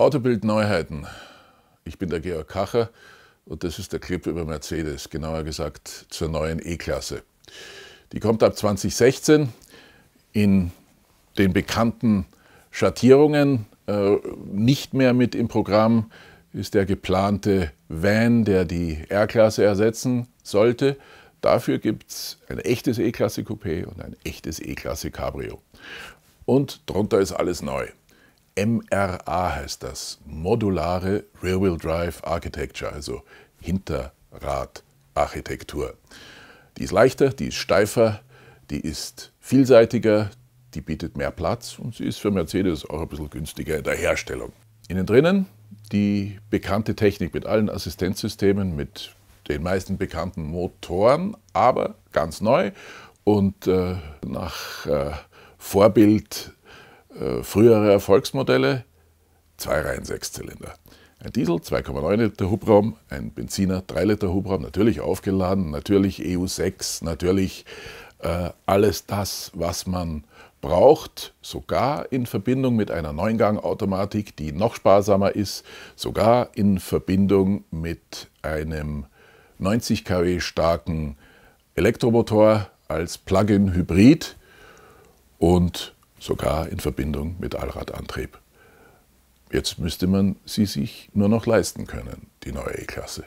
Autobild Neuheiten. Ich bin der Georg Kacher und das ist der Clip über Mercedes, genauer gesagt zur neuen E-Klasse. Die kommt ab 2016 in den bekannten Schattierungen. Äh, nicht mehr mit im Programm ist der geplante Van, der die R-Klasse ersetzen sollte. Dafür gibt es ein echtes E-Klasse Coupé und ein echtes E-Klasse Cabrio. Und drunter ist alles neu. MRA heißt das, modulare Rear-Wheel Drive Architecture, also Hinterradarchitektur. Die ist leichter, die ist steifer, die ist vielseitiger, die bietet mehr Platz und sie ist für Mercedes auch ein bisschen günstiger in der Herstellung. Innen drinnen die bekannte Technik mit allen Assistenzsystemen, mit den meisten bekannten Motoren, aber ganz neu und äh, nach äh, Vorbild äh, frühere Erfolgsmodelle, zwei Reihen Sechszylinder. Ein Diesel, 2,9 Liter Hubraum, ein Benziner, 3 Liter Hubraum, natürlich aufgeladen, natürlich EU6, natürlich äh, alles das, was man braucht, sogar in Verbindung mit einer Neungang-Automatik, die noch sparsamer ist, sogar in Verbindung mit einem 90 kW starken Elektromotor als Plug-in-Hybrid und sogar in Verbindung mit Allradantrieb. Jetzt müsste man sie sich nur noch leisten können, die neue E-Klasse.